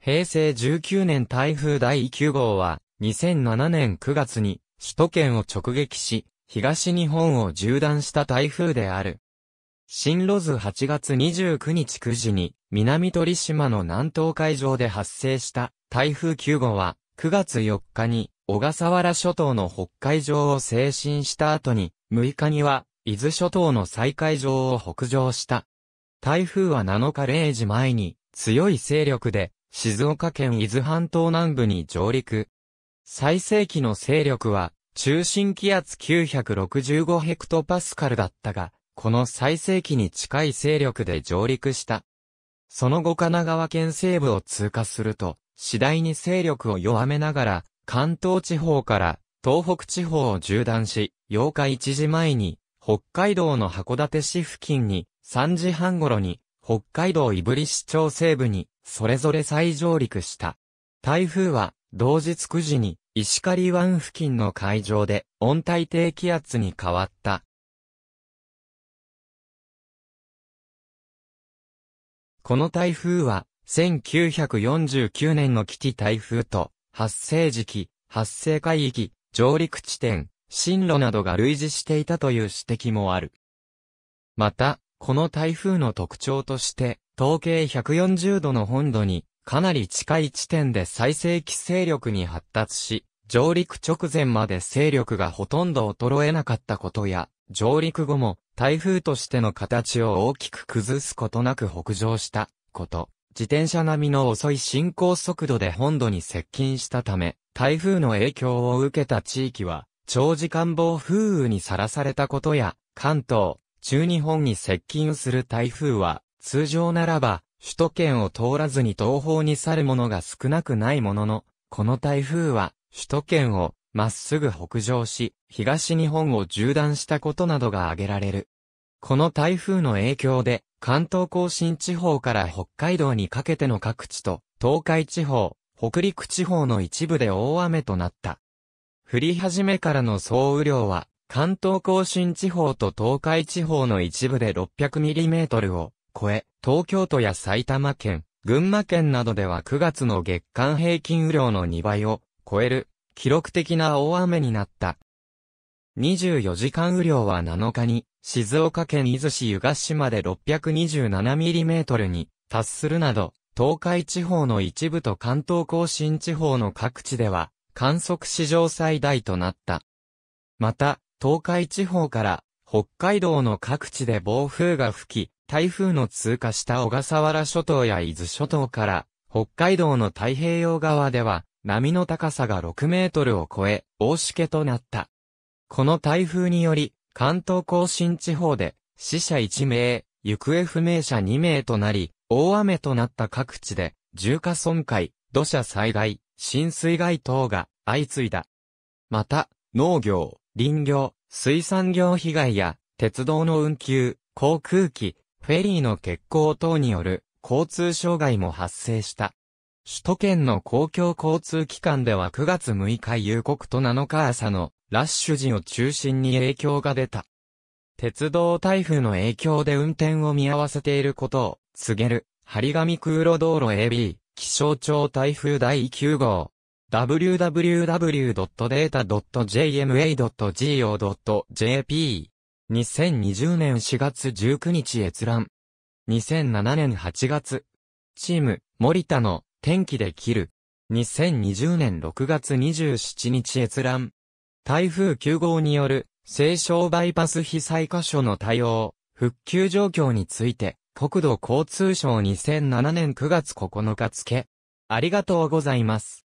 平成19年台風第9号は、2007年9月に首都圏を直撃し、東日本を縦断した台風である。新路図8月29日9時に、南鳥島の南東海上で発生した台風9号は、9月4日に小笠原諸島の北海上を西進した後に、6日には伊豆諸島の西海上を北上した。台風は7日0時前に強い勢力で静岡県伊豆半島南部に上陸。最盛期の勢力は、中心気圧965ヘクトパスカルだったが、この最盛期に近い勢力で上陸した。その後神奈川県西部を通過すると、次第に勢力を弱めながら、関東地方から東北地方を縦断し、8日1時前に、北海道の函館市付近に、3時半頃に、北海道胆振市町西部に、それぞれ再上陸した。台風は、同日9時に、石狩湾付近の海上で、温帯低気圧に変わった。この台風は、1949年の基地台風と、発生時期、発生海域、上陸地点、進路などが類似していたという指摘もある。また、この台風の特徴として、統計140度の本土に、かなり近い地点で最盛期勢力に発達し、上陸直前まで勢力がほとんど衰えなかったことや、上陸後も台風としての形を大きく崩すことなく北上したこと、自転車並みの遅い進行速度で本土に接近したため、台風の影響を受けた地域は、長時間暴風雨にさらされたことや、関東、中日本に接近する台風は、通常ならば、首都圏を通らずに東方に去るものが少なくないものの、この台風は、首都圏をまっすぐ北上し、東日本を縦断したことなどが挙げられる。この台風の影響で、関東甲信地方から北海道にかけての各地と、東海地方、北陸地方の一部で大雨となった。降り始めからの総雨量は、関東甲信地方と東海地方の一部で6 0 0トルを超え、東京都や埼玉県、群馬県などでは9月の月間平均雨量の2倍を超える記録的な大雨になった。24時間雨量は7日に静岡県伊豆市湯ヶ島で6 2 7トルに達するなど、東海地方の一部と関東甲信地方の各地では観測史上最大となった。また、東海地方から北海道の各地で暴風が吹き、台風の通過した小笠原諸島や伊豆諸島から北海道の太平洋側では波の高さが6メートルを超え大しけとなった。この台風により関東甲信地方で死者1名、行方不明者2名となり、大雨となった各地で、重火損壊、土砂災害、浸水害等が相次いだ。また、農業、林業、水産業被害や、鉄道の運休、航空機、フェリーの欠航等による交通障害も発生した。首都圏の公共交通機関では9月6日夕刻と7日朝のラッシュ時を中心に影響が出た。鉄道台風の影響で運転を見合わせていることを告げる、張り紙空路道路 AB、気象庁台風第9号、www.data.jma.go.jp。2020年4月19日閲覧。2007年8月。チーム、森田の、天気で切る。2020年6月27日閲覧。台風9号による、西湘バイパス被災箇所の対応、復旧状況について、国土交通省2007年9月9日付。ありがとうございます。